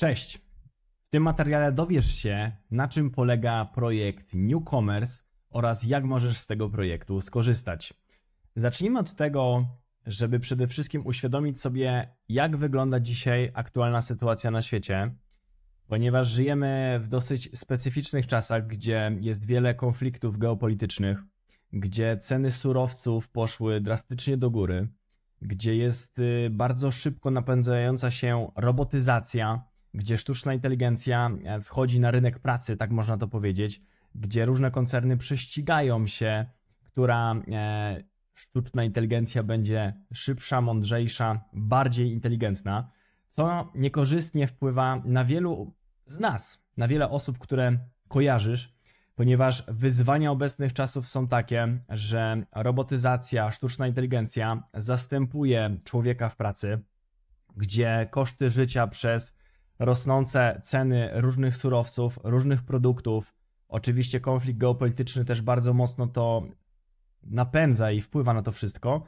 Cześć! W tym materiale dowiesz się, na czym polega projekt Newcomers oraz jak możesz z tego projektu skorzystać. Zacznijmy od tego, żeby przede wszystkim uświadomić sobie, jak wygląda dzisiaj aktualna sytuacja na świecie, ponieważ żyjemy w dosyć specyficznych czasach, gdzie jest wiele konfliktów geopolitycznych, gdzie ceny surowców poszły drastycznie do góry, gdzie jest y, bardzo szybko napędzająca się robotyzacja gdzie sztuczna inteligencja e, wchodzi na rynek pracy, tak można to powiedzieć, gdzie różne koncerny prześcigają się, która e, sztuczna inteligencja będzie szybsza, mądrzejsza, bardziej inteligentna, co niekorzystnie wpływa na wielu z nas, na wiele osób, które kojarzysz, ponieważ wyzwania obecnych czasów są takie, że robotyzacja, sztuczna inteligencja zastępuje człowieka w pracy, gdzie koszty życia przez rosnące ceny różnych surowców, różnych produktów. Oczywiście konflikt geopolityczny też bardzo mocno to napędza i wpływa na to wszystko.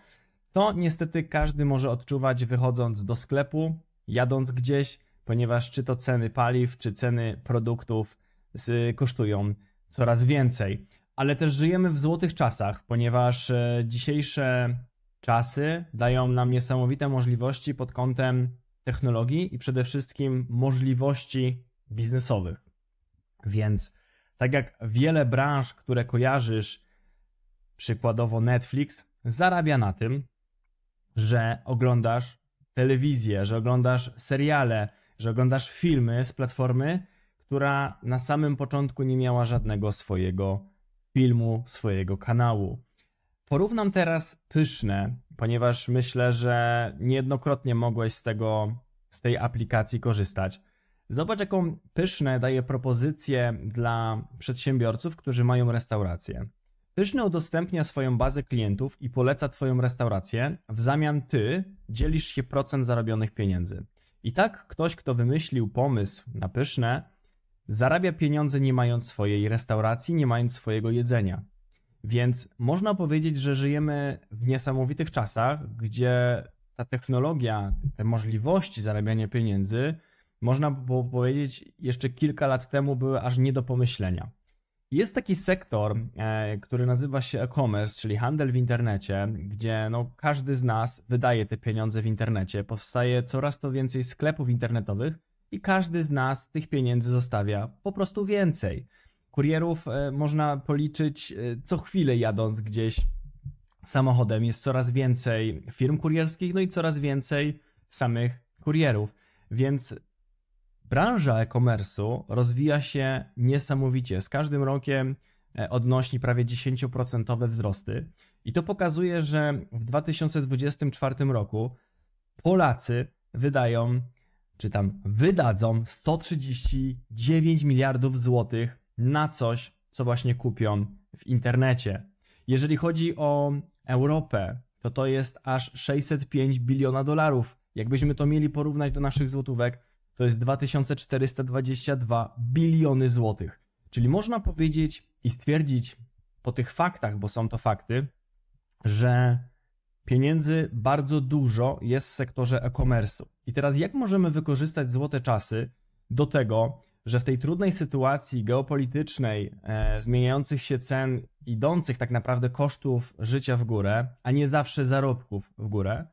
To niestety każdy może odczuwać wychodząc do sklepu, jadąc gdzieś, ponieważ czy to ceny paliw, czy ceny produktów kosztują coraz więcej. Ale też żyjemy w złotych czasach, ponieważ e, dzisiejsze czasy dają nam niesamowite możliwości pod kątem technologii i przede wszystkim możliwości biznesowych. Więc tak jak wiele branż, które kojarzysz, przykładowo Netflix, zarabia na tym, że oglądasz telewizję, że oglądasz seriale, że oglądasz filmy z platformy, która na samym początku nie miała żadnego swojego filmu, swojego kanału. Porównam teraz pyszne, ponieważ myślę, że niejednokrotnie mogłeś z tego, z tej aplikacji korzystać. Zobacz, jaką pyszne daje propozycję dla przedsiębiorców, którzy mają restaurację. Pyszne udostępnia swoją bazę klientów i poleca Twoją restaurację, w zamian Ty dzielisz się procent zarobionych pieniędzy. I tak ktoś, kto wymyślił pomysł na pyszne, zarabia pieniądze nie mając swojej restauracji, nie mając swojego jedzenia. Więc można powiedzieć, że żyjemy w niesamowitych czasach, gdzie ta technologia, te możliwości zarabiania pieniędzy, można by powiedzieć, jeszcze kilka lat temu były aż nie do pomyślenia. Jest taki sektor, e, który nazywa się e-commerce, czyli handel w internecie, gdzie no, każdy z nas wydaje te pieniądze w internecie, powstaje coraz to więcej sklepów internetowych i każdy z nas tych pieniędzy zostawia po prostu więcej kurierów e, można policzyć e, co chwilę jadąc gdzieś samochodem. Jest coraz więcej firm kurierskich, no i coraz więcej samych kurierów. Więc branża e-commerce'u rozwija się niesamowicie. Z każdym rokiem e, odnosi prawie 10% wzrosty. I to pokazuje, że w 2024 roku Polacy wydają, czy tam wydadzą 139 miliardów złotych na coś, co właśnie kupią w internecie. Jeżeli chodzi o Europę, to to jest aż 605 biliona dolarów. Jakbyśmy to mieli porównać do naszych złotówek, to jest 2422 biliony złotych. Czyli można powiedzieć i stwierdzić po tych faktach, bo są to fakty, że pieniędzy bardzo dużo jest w sektorze e-commerce. I teraz jak możemy wykorzystać złote czasy do tego, że w tej trudnej sytuacji geopolitycznej, e, zmieniających się cen, idących tak naprawdę kosztów życia w górę, a nie zawsze zarobków w górę,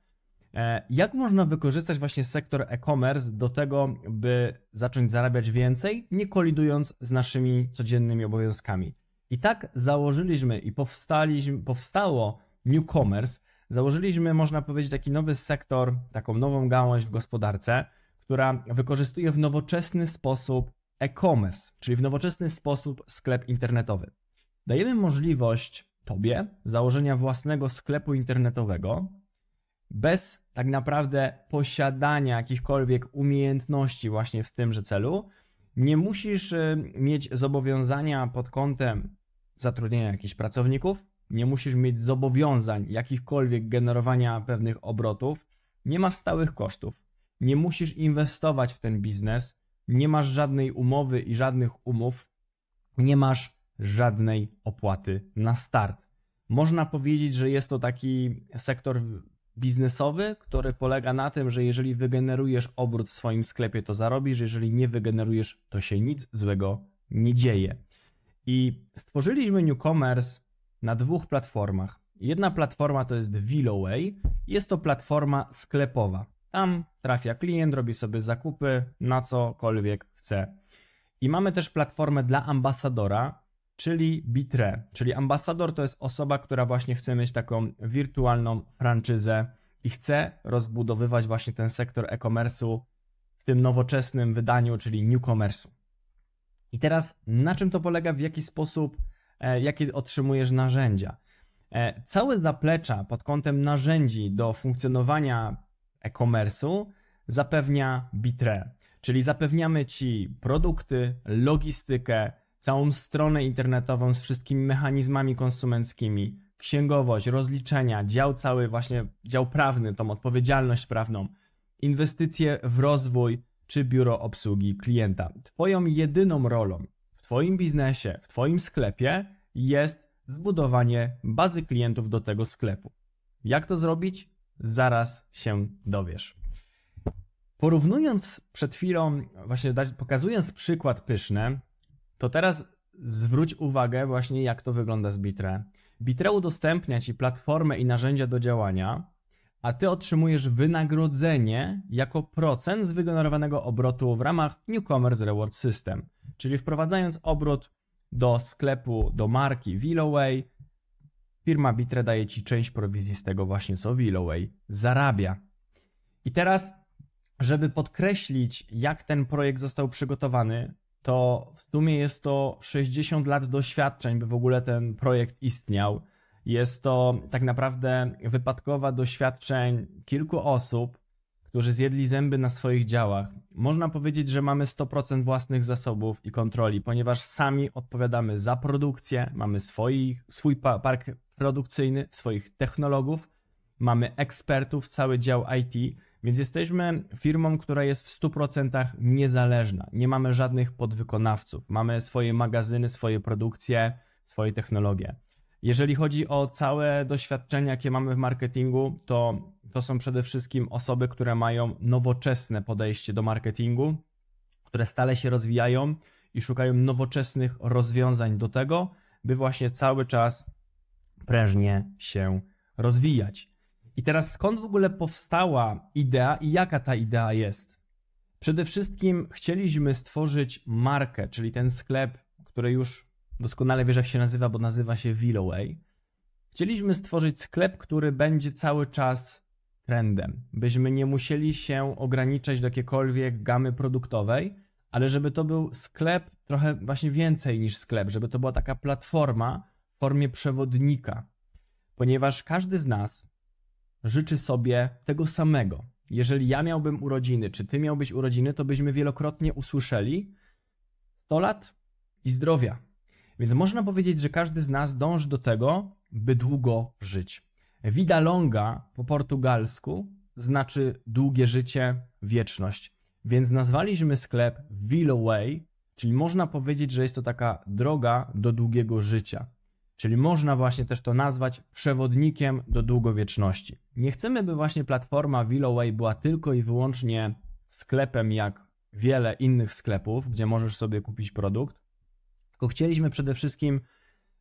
e, jak można wykorzystać właśnie sektor e-commerce do tego, by zacząć zarabiać więcej, nie kolidując z naszymi codziennymi obowiązkami? I tak założyliśmy i powstaliśmy, powstało Newcommerce. Założyliśmy, można powiedzieć, taki nowy sektor, taką nową gałąź w gospodarce, która wykorzystuje w nowoczesny sposób e-commerce, czyli w nowoczesny sposób sklep internetowy. Dajemy możliwość Tobie założenia własnego sklepu internetowego bez tak naprawdę posiadania jakichkolwiek umiejętności właśnie w tymże celu. Nie musisz y, mieć zobowiązania pod kątem zatrudnienia jakichś pracowników, nie musisz mieć zobowiązań jakichkolwiek generowania pewnych obrotów, nie masz stałych kosztów, nie musisz inwestować w ten biznes, nie masz żadnej umowy i żadnych umów, nie masz żadnej opłaty na start. Można powiedzieć, że jest to taki sektor biznesowy, który polega na tym, że jeżeli wygenerujesz obrót w swoim sklepie, to zarobisz, jeżeli nie wygenerujesz, to się nic złego nie dzieje. I stworzyliśmy Commerce na dwóch platformach. Jedna platforma to jest Willoway, jest to platforma sklepowa. Tam trafia klient, robi sobie zakupy na cokolwiek chce. I mamy też platformę dla ambasadora, czyli Bitre. Czyli ambasador to jest osoba, która właśnie chce mieć taką wirtualną franczyzę i chce rozbudowywać właśnie ten sektor e-commerce'u w tym nowoczesnym wydaniu, czyli new I teraz na czym to polega, w jaki sposób, e, jakie otrzymujesz narzędzia? E, całe zaplecza pod kątem narzędzi do funkcjonowania e-commerce'u zapewnia Bitre, czyli zapewniamy Ci produkty, logistykę, całą stronę internetową z wszystkimi mechanizmami konsumenckimi, księgowość, rozliczenia, dział cały właśnie, dział prawny, tą odpowiedzialność prawną, inwestycje w rozwój czy biuro obsługi klienta. Twoją jedyną rolą w Twoim biznesie, w Twoim sklepie jest zbudowanie bazy klientów do tego sklepu. Jak to zrobić? zaraz się dowiesz. Porównując przed chwilą, właśnie pokazując przykład pyszny, to teraz zwróć uwagę właśnie jak to wygląda z Bitre. Bitre udostępnia Ci platformę i narzędzia do działania, a Ty otrzymujesz wynagrodzenie jako procent z wygenerowanego obrotu w ramach Commerce Reward System. Czyli wprowadzając obrót do sklepu, do marki Willoway, Firma Bitre daje ci część prowizji z tego właśnie, co Willoway zarabia. I teraz, żeby podkreślić, jak ten projekt został przygotowany, to w sumie jest to 60 lat doświadczeń, by w ogóle ten projekt istniał. Jest to tak naprawdę wypadkowa doświadczeń kilku osób, którzy zjedli zęby na swoich działach. Można powiedzieć, że mamy 100% własnych zasobów i kontroli, ponieważ sami odpowiadamy za produkcję, mamy swoich, swój park produkcyjny, swoich technologów, mamy ekspertów, cały dział IT, więc jesteśmy firmą, która jest w 100% niezależna. Nie mamy żadnych podwykonawców, mamy swoje magazyny, swoje produkcje, swoje technologie. Jeżeli chodzi o całe doświadczenia, jakie mamy w marketingu, to to są przede wszystkim osoby, które mają nowoczesne podejście do marketingu, które stale się rozwijają i szukają nowoczesnych rozwiązań do tego, by właśnie cały czas prężnie się rozwijać. I teraz skąd w ogóle powstała idea i jaka ta idea jest? Przede wszystkim chcieliśmy stworzyć markę, czyli ten sklep, który już Doskonale wiesz, jak się nazywa, bo nazywa się Willoway. Chcieliśmy stworzyć sklep, który będzie cały czas trendem, byśmy nie musieli się ograniczać do jakiejkolwiek gamy produktowej, ale żeby to był sklep trochę właśnie więcej niż sklep, żeby to była taka platforma w formie przewodnika, ponieważ każdy z nas życzy sobie tego samego. Jeżeli ja miałbym urodziny, czy ty miałbyś urodziny, to byśmy wielokrotnie usłyszeli 100 lat i zdrowia. Więc można powiedzieć, że każdy z nas dąży do tego, by długo żyć. Vida longa po portugalsku znaczy długie życie, wieczność. Więc nazwaliśmy sklep Way, czyli można powiedzieć, że jest to taka droga do długiego życia. Czyli można właśnie też to nazwać przewodnikiem do długowieczności. Nie chcemy, by właśnie platforma Willoway była tylko i wyłącznie sklepem jak wiele innych sklepów, gdzie możesz sobie kupić produkt, tylko chcieliśmy przede wszystkim,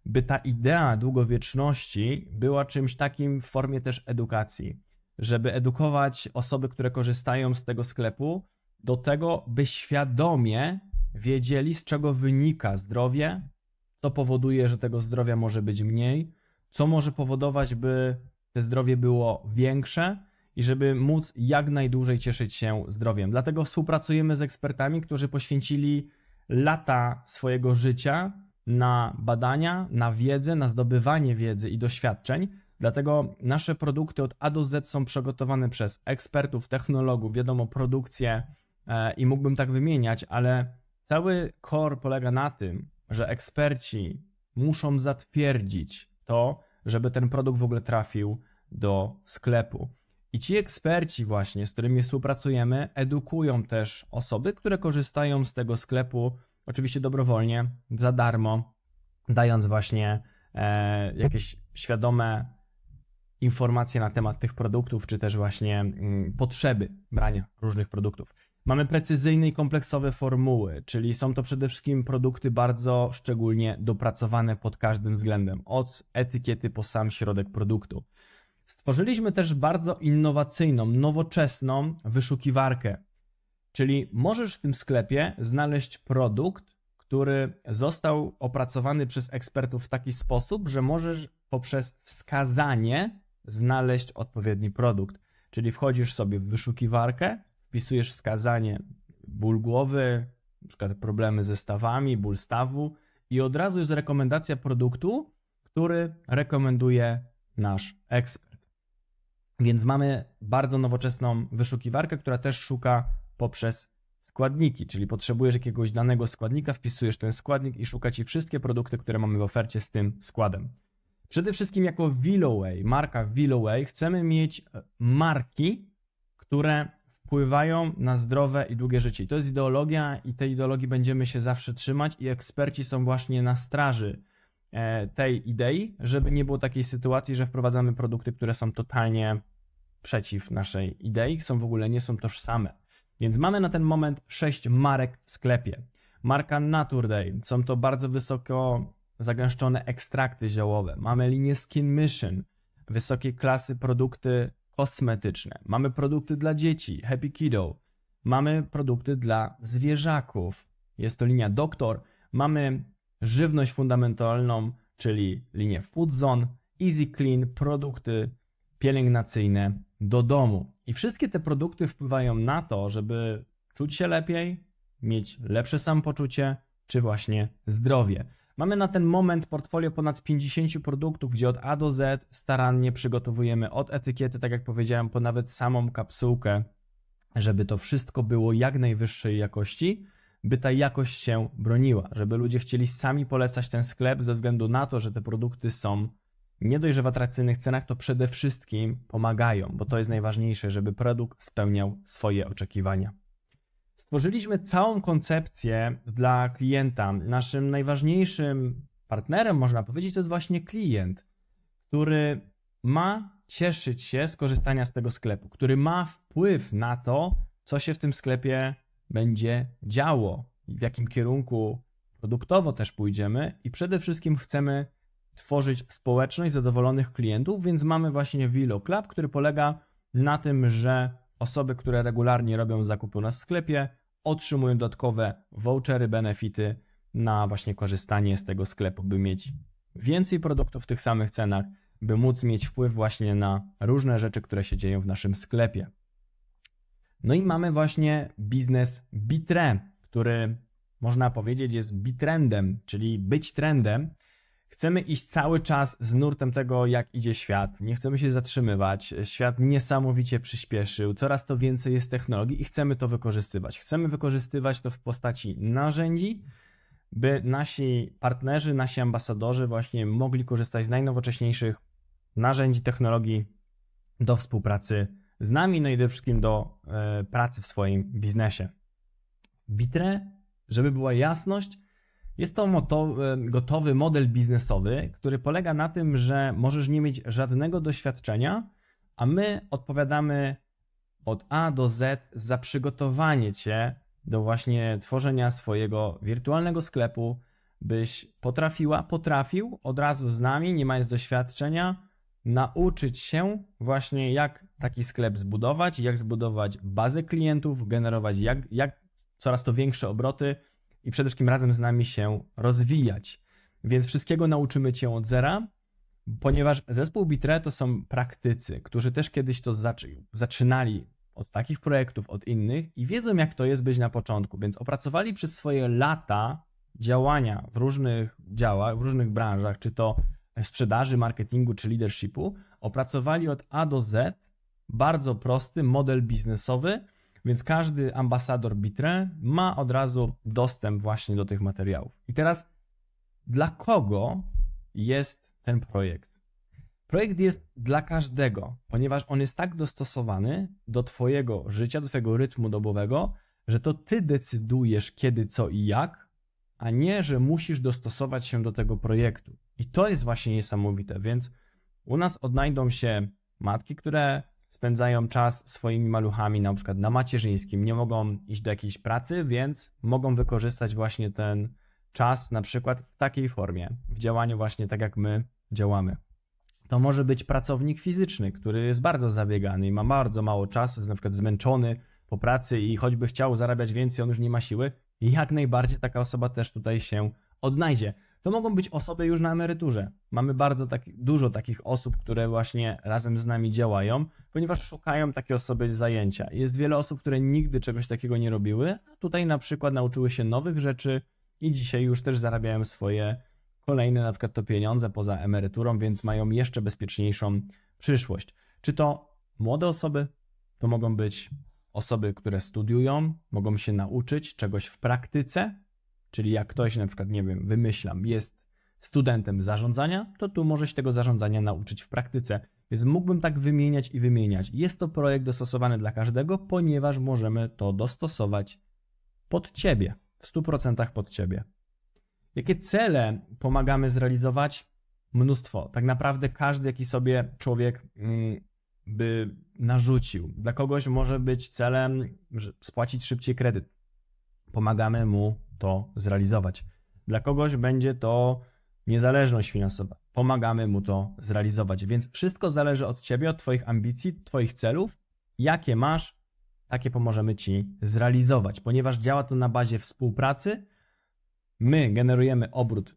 by ta idea długowieczności była czymś takim w formie też edukacji, żeby edukować osoby, które korzystają z tego sklepu, do tego, by świadomie wiedzieli, z czego wynika zdrowie, co powoduje, że tego zdrowia może być mniej, co może powodować, by te zdrowie było większe i żeby móc jak najdłużej cieszyć się zdrowiem. Dlatego współpracujemy z ekspertami, którzy poświęcili lata swojego życia na badania, na wiedzę, na zdobywanie wiedzy i doświadczeń. Dlatego nasze produkty od A do Z są przygotowane przez ekspertów, technologów, wiadomo, produkcję e, i mógłbym tak wymieniać, ale cały core polega na tym, że eksperci muszą zatwierdzić to, żeby ten produkt w ogóle trafił do sklepu. I ci eksperci właśnie, z którymi współpracujemy, edukują też osoby, które korzystają z tego sklepu, oczywiście dobrowolnie, za darmo, dając właśnie e, jakieś świadome informacje na temat tych produktów, czy też właśnie mm, potrzeby brania różnych produktów. Mamy precyzyjne i kompleksowe formuły, czyli są to przede wszystkim produkty bardzo szczególnie dopracowane pod każdym względem, od etykiety po sam środek produktu. Stworzyliśmy też bardzo innowacyjną, nowoczesną wyszukiwarkę, czyli możesz w tym sklepie znaleźć produkt, który został opracowany przez ekspertów w taki sposób, że możesz poprzez wskazanie znaleźć odpowiedni produkt. Czyli wchodzisz sobie w wyszukiwarkę, wpisujesz wskazanie ból głowy, na przykład problemy ze stawami, ból stawu i od razu jest rekomendacja produktu, który rekomenduje nasz ekspert. Więc mamy bardzo nowoczesną wyszukiwarkę, która też szuka poprzez składniki, czyli potrzebujesz jakiegoś danego składnika, wpisujesz ten składnik i szuka ci wszystkie produkty, które mamy w ofercie z tym składem. Przede wszystkim jako Willoway, marka Willoway, chcemy mieć e, marki, które wpływają na zdrowe i długie życie. I to jest ideologia i tej ideologii będziemy się zawsze trzymać i eksperci są właśnie na straży E, tej idei, żeby nie było takiej sytuacji, że wprowadzamy produkty, które są totalnie przeciw naszej idei, są w ogóle nie są tożsame. Więc mamy na ten moment sześć marek w sklepie. Marka Naturday, są to bardzo wysoko zagęszczone ekstrakty ziołowe. Mamy linię Skin Mission, wysokiej klasy produkty kosmetyczne. Mamy produkty dla dzieci, Happy Kiddo. Mamy produkty dla zwierzaków. Jest to linia Doktor. Mamy żywność fundamentalną, czyli linię Food Zone, Easy Clean, produkty pielęgnacyjne do domu. I wszystkie te produkty wpływają na to, żeby czuć się lepiej, mieć lepsze samopoczucie czy właśnie zdrowie. Mamy na ten moment portfolio ponad 50 produktów, gdzie od A do Z starannie przygotowujemy od etykiety, tak jak powiedziałem, po nawet samą kapsułkę, żeby to wszystko było jak najwyższej jakości by ta jakość się broniła, żeby ludzie chcieli sami polecać ten sklep ze względu na to, że te produkty są nie dość, że w atrakcyjnych cenach, to przede wszystkim pomagają, bo to jest najważniejsze, żeby produkt spełniał swoje oczekiwania. Stworzyliśmy całą koncepcję dla klienta. Naszym najważniejszym partnerem, można powiedzieć, to jest właśnie klient, który ma cieszyć się z korzystania z tego sklepu, który ma wpływ na to, co się w tym sklepie będzie działo, w jakim kierunku produktowo też pójdziemy i przede wszystkim chcemy tworzyć społeczność zadowolonych klientów, więc mamy właśnie Vilo Club, który polega na tym, że osoby, które regularnie robią zakupy na sklepie, otrzymują dodatkowe vouchery, benefity na właśnie korzystanie z tego sklepu, by mieć więcej produktów w tych samych cenach, by móc mieć wpływ właśnie na różne rzeczy, które się dzieją w naszym sklepie. No i mamy właśnie biznes bitre, który można powiedzieć jest bitrendem, czyli być trendem. Chcemy iść cały czas z nurtem tego, jak idzie świat. Nie chcemy się zatrzymywać. Świat niesamowicie przyspieszył. Coraz to więcej jest technologii i chcemy to wykorzystywać. Chcemy wykorzystywać to w postaci narzędzi, by nasi partnerzy, nasi ambasadorzy właśnie mogli korzystać z najnowocześniejszych narzędzi, technologii do współpracy z nami, no i przede wszystkim do e, pracy w swoim biznesie. Bitre, żeby była jasność, jest to e, gotowy model biznesowy, który polega na tym, że możesz nie mieć żadnego doświadczenia, a my odpowiadamy od A do Z za przygotowanie cię do właśnie tworzenia swojego wirtualnego sklepu, byś potrafiła, potrafił od razu z nami, nie mając doświadczenia, nauczyć się właśnie, jak taki sklep zbudować, jak zbudować bazę klientów, generować jak, jak coraz to większe obroty i przede wszystkim razem z nami się rozwijać. Więc wszystkiego nauczymy cię od zera, ponieważ zespół Bitre to są praktycy, którzy też kiedyś to zaczynali od takich projektów, od innych i wiedzą, jak to jest być na początku, więc opracowali przez swoje lata działania w różnych działach, w różnych branżach, czy to sprzedaży, marketingu czy leadershipu, opracowali od A do Z bardzo prosty model biznesowy, więc każdy ambasador Bitre ma od razu dostęp właśnie do tych materiałów. I teraz, dla kogo jest ten projekt? Projekt jest dla każdego, ponieważ on jest tak dostosowany do Twojego życia, do Twojego rytmu dobowego, że to Ty decydujesz kiedy, co i jak, a nie, że musisz dostosować się do tego projektu. I to jest właśnie niesamowite, więc u nas odnajdą się matki, które spędzają czas swoimi maluchami na przykład na macierzyńskim, nie mogą iść do jakiejś pracy, więc mogą wykorzystać właśnie ten czas na przykład w takiej formie, w działaniu właśnie tak jak my działamy. To może być pracownik fizyczny, który jest bardzo zabiegany i ma bardzo mało czasu, jest na przykład zmęczony po pracy i choćby chciał zarabiać więcej, on już nie ma siły. I jak najbardziej taka osoba też tutaj się odnajdzie to mogą być osoby już na emeryturze. Mamy bardzo tak, dużo takich osób, które właśnie razem z nami działają, ponieważ szukają takie osoby zajęcia. Jest wiele osób, które nigdy czegoś takiego nie robiły, a tutaj na przykład nauczyły się nowych rzeczy i dzisiaj już też zarabiają swoje kolejne na przykład to pieniądze poza emeryturą, więc mają jeszcze bezpieczniejszą przyszłość. Czy to młode osoby, to mogą być osoby, które studiują, mogą się nauczyć czegoś w praktyce, Czyli jak ktoś na przykład, nie wiem, wymyślam, jest studentem zarządzania, to tu może się tego zarządzania nauczyć w praktyce. Więc mógłbym tak wymieniać i wymieniać. Jest to projekt dostosowany dla każdego, ponieważ możemy to dostosować pod Ciebie, w 100% pod Ciebie. Jakie cele pomagamy zrealizować? Mnóstwo. Tak naprawdę każdy, jaki sobie człowiek mm, by narzucił. Dla kogoś może być celem spłacić szybciej kredyt. Pomagamy mu to zrealizować. Dla kogoś będzie to niezależność finansowa. Pomagamy mu to zrealizować. Więc wszystko zależy od ciebie, od twoich ambicji, twoich celów. Jakie masz, takie pomożemy ci zrealizować, ponieważ działa to na bazie współpracy. My generujemy obrót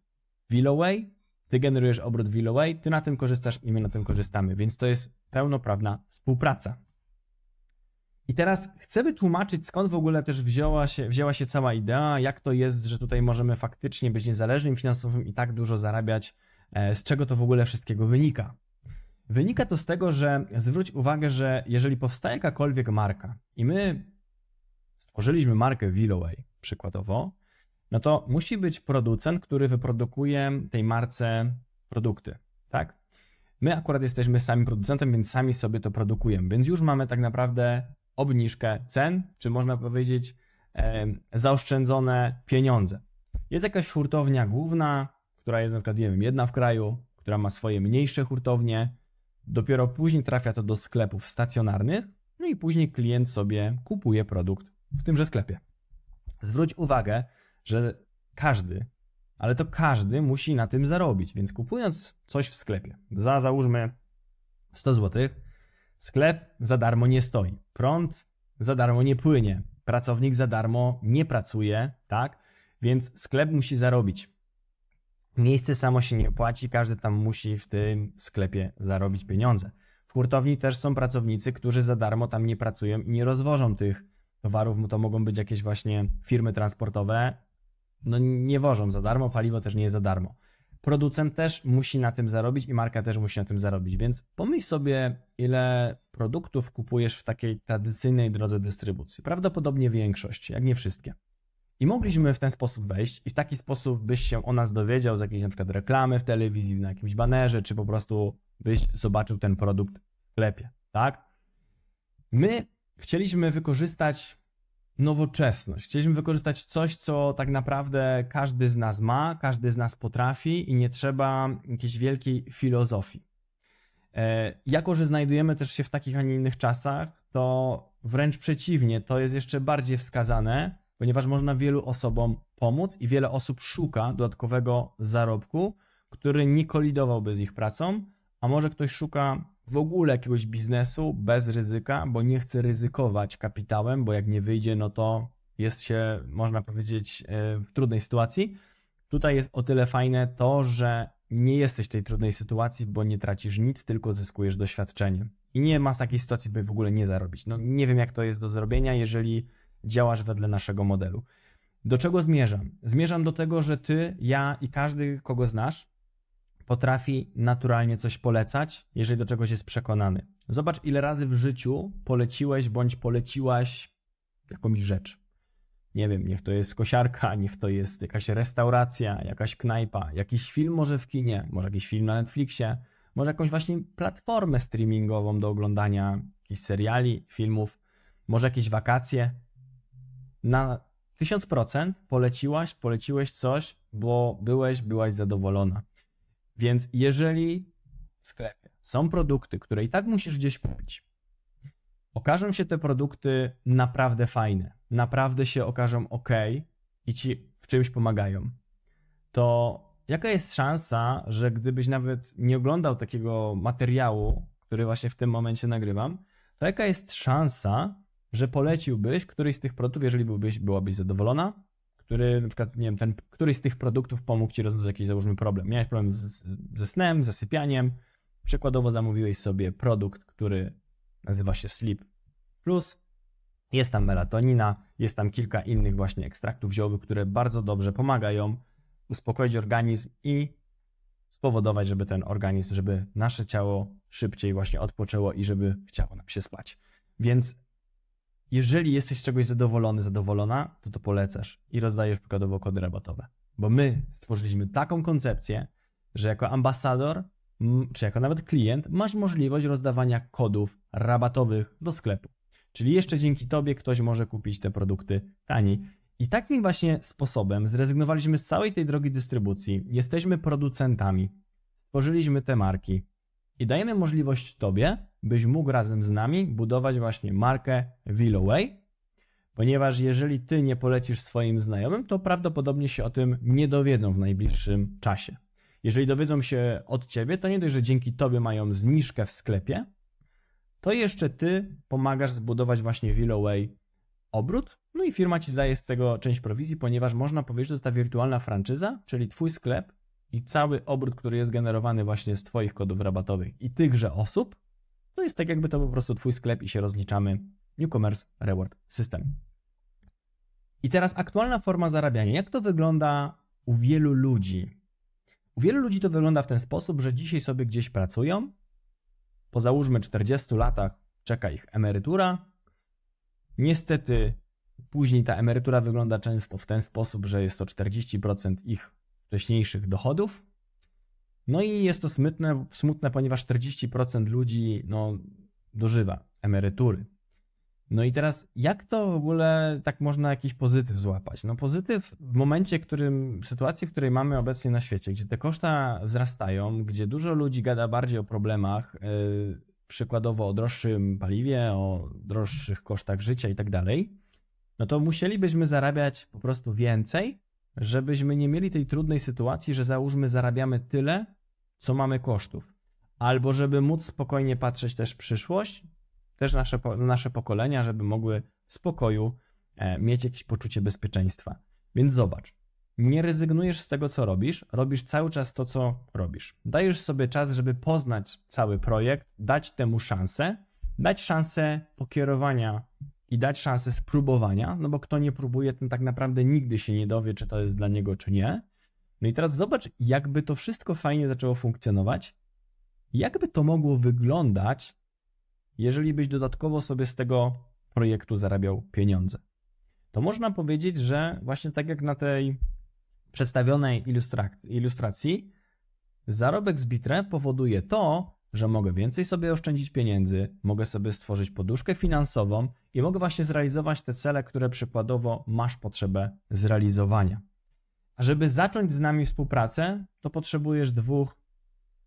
Willoway, ty generujesz obrót Willoway, ty na tym korzystasz i my na tym korzystamy, więc to jest pełnoprawna współpraca. I teraz chcę wytłumaczyć, skąd w ogóle też wzięła się, wzięła się cała idea, jak to jest, że tutaj możemy faktycznie być niezależnym finansowym i tak dużo zarabiać, e, z czego to w ogóle wszystkiego wynika. Wynika to z tego, że zwróć uwagę, że jeżeli powstaje jakakolwiek marka i my stworzyliśmy markę Willoway przykładowo, no to musi być producent, który wyprodukuje tej marce produkty, tak? My akurat jesteśmy sami producentem, więc sami sobie to produkujemy, więc już mamy tak naprawdę obniżkę cen, czy można powiedzieć zaoszczędzone pieniądze. Jest jakaś hurtownia główna, która jest na przykład, nie wiem, jedna w kraju, która ma swoje mniejsze hurtownie, dopiero później trafia to do sklepów stacjonarnych, no i później klient sobie kupuje produkt w tymże sklepie. Zwróć uwagę, że każdy, ale to każdy musi na tym zarobić, więc kupując coś w sklepie za załóżmy 100 zł, Sklep za darmo nie stoi, prąd za darmo nie płynie, pracownik za darmo nie pracuje, tak? Więc sklep musi zarobić. Miejsce samo się nie płaci, każdy tam musi w tym sklepie zarobić pieniądze. W hurtowni też są pracownicy, którzy za darmo tam nie pracują i nie rozwożą tych towarów, to mogą być jakieś właśnie firmy transportowe. No nie wożą za darmo, paliwo też nie jest za darmo producent też musi na tym zarobić i marka też musi na tym zarobić, więc pomyśl sobie, ile produktów kupujesz w takiej tradycyjnej drodze dystrybucji. Prawdopodobnie większość, jak nie wszystkie. I mogliśmy w ten sposób wejść i w taki sposób byś się o nas dowiedział z jakiejś na przykład reklamy w telewizji, na jakimś banerze, czy po prostu byś zobaczył ten produkt w sklepie, tak? My chcieliśmy wykorzystać nowoczesność. Chcieliśmy wykorzystać coś, co tak naprawdę każdy z nas ma, każdy z nas potrafi i nie trzeba jakiejś wielkiej filozofii. E, jako, że znajdujemy też się w takich, a nie innych czasach, to wręcz przeciwnie, to jest jeszcze bardziej wskazane, ponieważ można wielu osobom pomóc i wiele osób szuka dodatkowego zarobku, który nie kolidowałby z ich pracą, a może ktoś szuka w ogóle jakiegoś biznesu bez ryzyka, bo nie chcę ryzykować kapitałem, bo jak nie wyjdzie, no to jest się, można powiedzieć, y, w trudnej sytuacji. Tutaj jest o tyle fajne to, że nie jesteś w tej trudnej sytuacji, bo nie tracisz nic, tylko zyskujesz doświadczenie. I nie ma takiej sytuacji, by w ogóle nie zarobić. No nie wiem, jak to jest do zrobienia, jeżeli działasz wedle naszego modelu. Do czego zmierzam? Zmierzam do tego, że ty, ja i każdy, kogo znasz, potrafi naturalnie coś polecać, jeżeli do czegoś jest przekonany. Zobacz, ile razy w życiu poleciłeś bądź poleciłaś jakąś rzecz. Nie wiem, niech to jest kosiarka, niech to jest jakaś restauracja, jakaś knajpa, jakiś film może w kinie, może jakiś film na Netflixie, może jakąś właśnie platformę streamingową do oglądania jakichś seriali, filmów, może jakieś wakacje. Na 1000% poleciłaś, poleciłeś coś, bo byłeś, byłaś zadowolona. Więc jeżeli w sklepie są produkty, które i tak musisz gdzieś kupić, okażą się te produkty naprawdę fajne, naprawdę się okażą ok i ci w czymś pomagają, to jaka jest szansa, że gdybyś nawet nie oglądał takiego materiału, który właśnie w tym momencie nagrywam, to jaka jest szansa, że poleciłbyś któryś z tych produktów, jeżeli byłbyś, byłabyś zadowolona, który na przykład, nie wiem, ten, któryś z tych produktów pomógł ci rozwiązać jakiś, załóżmy, problem. Miałeś problem z, ze snem, zasypianiem. Przykładowo zamówiłeś sobie produkt, który nazywa się Sleep Plus. Jest tam melatonina, jest tam kilka innych właśnie ekstraktów ziołowych, które bardzo dobrze pomagają uspokoić organizm i spowodować, żeby ten organizm, żeby nasze ciało szybciej właśnie odpoczęło i żeby chciało nam się spać. Więc jeżeli jesteś z czegoś zadowolony, zadowolona, to to polecasz i rozdajesz przykładowo kody rabatowe. Bo my stworzyliśmy taką koncepcję, że jako ambasador, czy jako nawet klient, masz możliwość rozdawania kodów rabatowych do sklepu. Czyli jeszcze dzięki Tobie ktoś może kupić te produkty taniej. I takim właśnie sposobem zrezygnowaliśmy z całej tej drogi dystrybucji. Jesteśmy producentami, stworzyliśmy te marki i dajemy możliwość Tobie byś mógł razem z nami budować właśnie markę Willoway, ponieważ jeżeli ty nie polecisz swoim znajomym, to prawdopodobnie się o tym nie dowiedzą w najbliższym czasie. Jeżeli dowiedzą się od ciebie, to nie dość, że dzięki tobie mają zniżkę w sklepie, to jeszcze ty pomagasz zbudować właśnie Willoway obrót, no i firma ci daje z tego część prowizji, ponieważ można powiedzieć, że to jest ta wirtualna franczyza, czyli twój sklep i cały obrót, który jest generowany właśnie z twoich kodów rabatowych i tychże osób, to no jest tak, jakby to był po prostu Twój sklep i się rozliczamy. Newcomers Reward System. I teraz aktualna forma zarabiania. Jak to wygląda u wielu ludzi? U wielu ludzi to wygląda w ten sposób, że dzisiaj sobie gdzieś pracują, po załóżmy 40 latach czeka ich emerytura. Niestety później ta emerytura wygląda często w ten sposób, że jest to 40% ich wcześniejszych dochodów, no i jest to smutne, smutne ponieważ 40% ludzi no, dożywa emerytury. No i teraz, jak to w ogóle tak można jakiś pozytyw złapać? No pozytyw w momencie, w którym, w sytuacji, w której mamy obecnie na świecie, gdzie te koszta wzrastają, gdzie dużo ludzi gada bardziej o problemach, yy, przykładowo o droższym paliwie, o droższych kosztach życia i tak dalej, no to musielibyśmy zarabiać po prostu więcej, żebyśmy nie mieli tej trudnej sytuacji, że załóżmy zarabiamy tyle, co mamy kosztów. Albo żeby móc spokojnie patrzeć też w przyszłość, też nasze, nasze pokolenia, żeby mogły w spokoju e, mieć jakieś poczucie bezpieczeństwa. Więc zobacz, nie rezygnujesz z tego, co robisz, robisz cały czas to, co robisz. Dajesz sobie czas, żeby poznać cały projekt, dać temu szansę, dać szansę pokierowania i dać szansę spróbowania, no bo kto nie próbuje, ten tak naprawdę nigdy się nie dowie, czy to jest dla niego, czy nie. No i teraz zobacz, jakby to wszystko fajnie zaczęło funkcjonować, jakby to mogło wyglądać, jeżeli byś dodatkowo sobie z tego projektu zarabiał pieniądze. To można powiedzieć, że właśnie tak jak na tej przedstawionej ilustracji, zarobek z Bitre powoduje to, że mogę więcej sobie oszczędzić pieniędzy, mogę sobie stworzyć poduszkę finansową i mogę właśnie zrealizować te cele, które przykładowo masz potrzebę zrealizowania. A żeby zacząć z nami współpracę, to potrzebujesz dwóch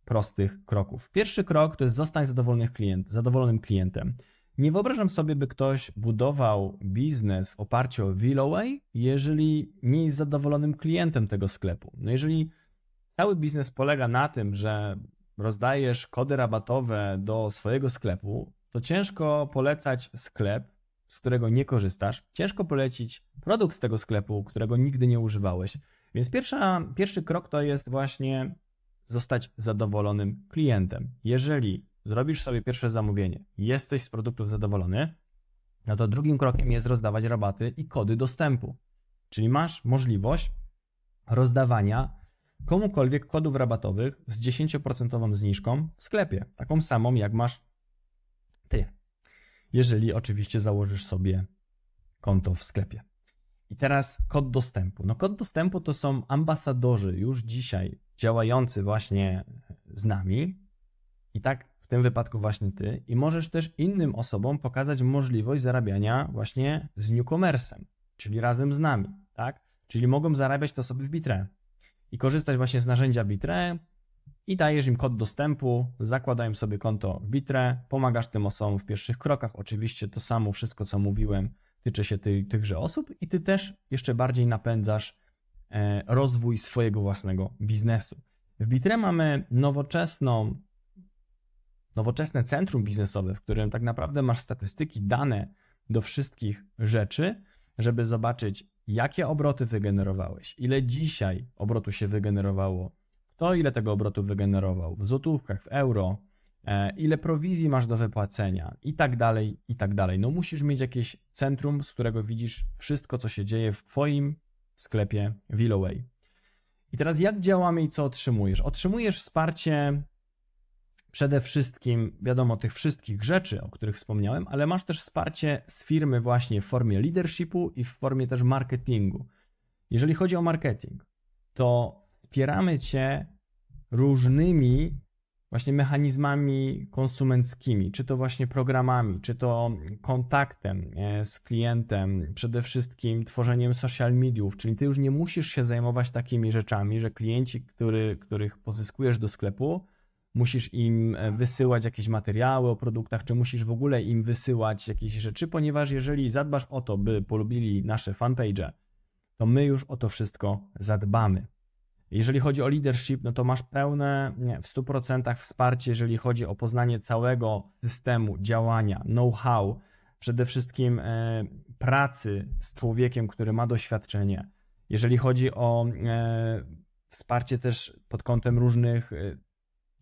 prostych kroków. Pierwszy krok to jest zostań zadowolonych klient, zadowolonym klientem. Nie wyobrażam sobie, by ktoś budował biznes w oparciu o Willoway, jeżeli nie jest zadowolonym klientem tego sklepu. No jeżeli cały biznes polega na tym, że rozdajesz kody rabatowe do swojego sklepu, to ciężko polecać sklep, z którego nie korzystasz. Ciężko polecić produkt z tego sklepu, którego nigdy nie używałeś. Więc pierwsza, pierwszy krok to jest właśnie zostać zadowolonym klientem. Jeżeli zrobisz sobie pierwsze zamówienie, jesteś z produktów zadowolony, no to drugim krokiem jest rozdawać rabaty i kody dostępu. Czyli masz możliwość rozdawania komukolwiek kodów rabatowych z 10% zniżką w sklepie, taką samą jak masz ty. Jeżeli oczywiście założysz sobie konto w sklepie. I teraz kod dostępu. No kod dostępu to są ambasadorzy już dzisiaj działający właśnie z nami i tak w tym wypadku właśnie ty i możesz też innym osobom pokazać możliwość zarabiania właśnie z newcomersem, czyli razem z nami, tak? Czyli mogą zarabiać to sobie w Bitre, i korzystać właśnie z narzędzia Bitre i dajesz im kod dostępu, zakładają sobie konto w Bitre, pomagasz tym osobom w pierwszych krokach. Oczywiście to samo wszystko, co mówiłem, tyczy się ty, tychże osób i ty też jeszcze bardziej napędzasz e, rozwój swojego własnego biznesu. W Bitre mamy nowoczesną, nowoczesne centrum biznesowe, w którym tak naprawdę masz statystyki, dane do wszystkich rzeczy, żeby zobaczyć, jakie obroty wygenerowałeś, ile dzisiaj obrotu się wygenerowało, kto ile tego obrotu wygenerował w złotówkach, w euro, e, ile prowizji masz do wypłacenia i tak dalej, i tak dalej. No musisz mieć jakieś centrum, z którego widzisz wszystko, co się dzieje w Twoim sklepie Willoway. I teraz jak działamy i co otrzymujesz? Otrzymujesz wsparcie przede wszystkim, wiadomo, tych wszystkich rzeczy, o których wspomniałem, ale masz też wsparcie z firmy właśnie w formie leadershipu i w formie też marketingu. Jeżeli chodzi o marketing, to wspieramy cię różnymi właśnie mechanizmami konsumenckimi, czy to właśnie programami, czy to kontaktem z klientem, przede wszystkim tworzeniem social mediów, czyli ty już nie musisz się zajmować takimi rzeczami, że klienci, który, których pozyskujesz do sklepu, musisz im e, wysyłać jakieś materiały o produktach, czy musisz w ogóle im wysyłać jakieś rzeczy, ponieważ jeżeli zadbasz o to, by polubili nasze fanpage, to my już o to wszystko zadbamy. Jeżeli chodzi o leadership, no to masz pełne w 100% wsparcie, jeżeli chodzi o poznanie całego systemu działania, know-how, przede wszystkim e, pracy z człowiekiem, który ma doświadczenie. Jeżeli chodzi o e, wsparcie też pod kątem różnych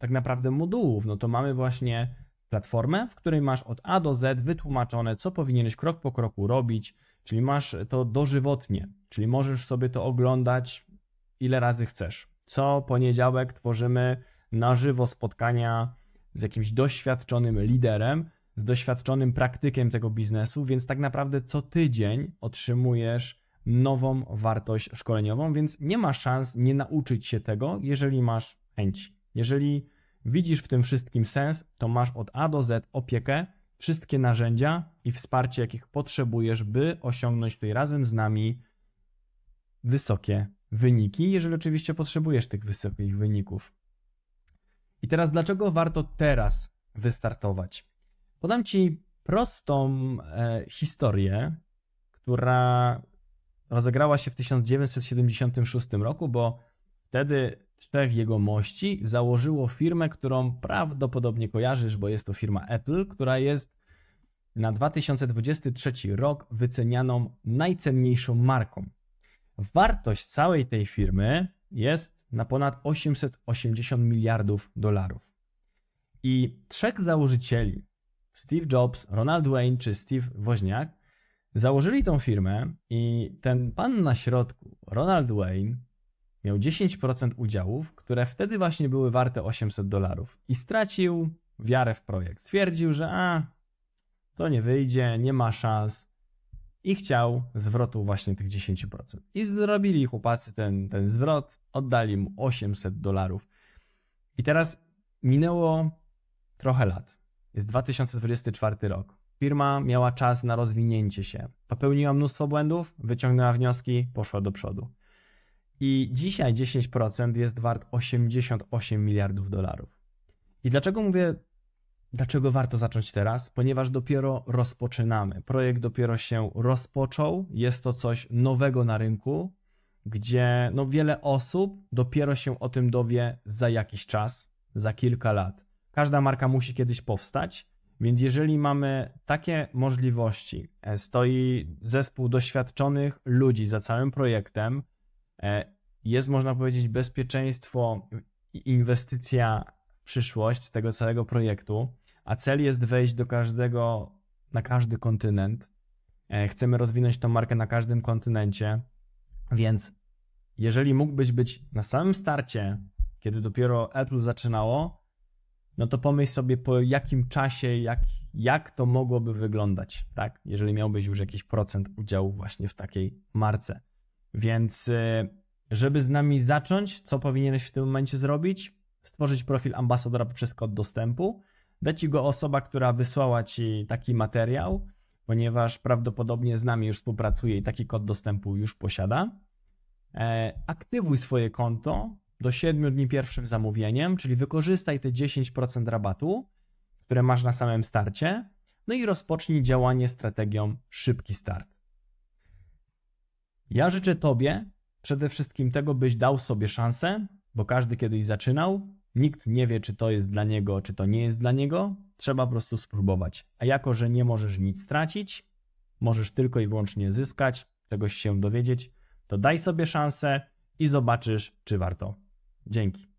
tak naprawdę modułów, no to mamy właśnie platformę, w której masz od A do Z wytłumaczone, co powinieneś krok po kroku robić, czyli masz to dożywotnie, czyli możesz sobie to oglądać ile razy chcesz. Co poniedziałek tworzymy na żywo spotkania z jakimś doświadczonym liderem, z doświadczonym praktykiem tego biznesu, więc tak naprawdę co tydzień otrzymujesz nową wartość szkoleniową, więc nie ma szans nie nauczyć się tego, jeżeli masz chęć. Jeżeli widzisz w tym wszystkim sens, to masz od A do Z opiekę, wszystkie narzędzia i wsparcie, jakich potrzebujesz, by osiągnąć tutaj razem z nami wysokie wyniki, jeżeli oczywiście potrzebujesz tych wysokich wyników. I teraz, dlaczego warto teraz wystartować? Podam Ci prostą e, historię, która rozegrała się w 1976 roku, bo Wtedy trzech jego mości założyło firmę, którą prawdopodobnie kojarzysz, bo jest to firma Apple, która jest na 2023 rok wycenianą najcenniejszą marką. Wartość całej tej firmy jest na ponad 880 miliardów dolarów. I trzech założycieli, Steve Jobs, Ronald Wayne czy Steve Woźniak, założyli tą firmę i ten pan na środku, Ronald Wayne, miał 10% udziałów, które wtedy właśnie były warte 800 dolarów i stracił wiarę w projekt. Stwierdził, że a, to nie wyjdzie, nie ma szans i chciał zwrotu właśnie tych 10%. I zrobili chłopacy ten, ten zwrot, oddali mu 800 dolarów. I teraz minęło trochę lat. Jest 2024 rok. Firma miała czas na rozwinięcie się. Popełniła mnóstwo błędów, wyciągnęła wnioski, poszła do przodu. I dzisiaj 10% jest wart 88 miliardów dolarów. I dlaczego mówię, dlaczego warto zacząć teraz? Ponieważ dopiero rozpoczynamy. Projekt dopiero się rozpoczął, jest to coś nowego na rynku, gdzie no wiele osób dopiero się o tym dowie za jakiś czas, za kilka lat. Każda marka musi kiedyś powstać, więc jeżeli mamy takie możliwości, e, stoi zespół doświadczonych ludzi za całym projektem, E, jest, można powiedzieć, bezpieczeństwo i inwestycja w przyszłość tego całego projektu, a cel jest wejść do każdego, na każdy kontynent. E, chcemy rozwinąć tą markę na każdym kontynencie, więc jeżeli mógłbyś być na samym starcie, kiedy dopiero Apple zaczynało, no to pomyśl sobie po jakim czasie, jak, jak to mogłoby wyglądać, tak? Jeżeli miałbyś już jakiś procent udziału właśnie w takiej marce. Więc y, żeby z nami zacząć, co powinieneś w tym momencie zrobić? Stworzyć profil ambasadora poprzez kod dostępu. dać ci go osoba, która wysłała ci taki materiał, ponieważ prawdopodobnie z nami już współpracuje i taki kod dostępu już posiada. E, aktywuj swoje konto do 7 dni pierwszym zamówieniem, czyli wykorzystaj te 10% rabatu, które masz na samym starcie, no i rozpocznij działanie strategią szybki start. Ja życzę Tobie przede wszystkim tego, byś dał sobie szansę, bo każdy kiedyś zaczynał. Nikt nie wie, czy to jest dla niego, czy to nie jest dla niego. Trzeba po prostu spróbować. A jako, że nie możesz nic stracić, możesz tylko i wyłącznie zyskać, czegoś się dowiedzieć, to daj sobie szansę i zobaczysz, czy warto. Dzięki.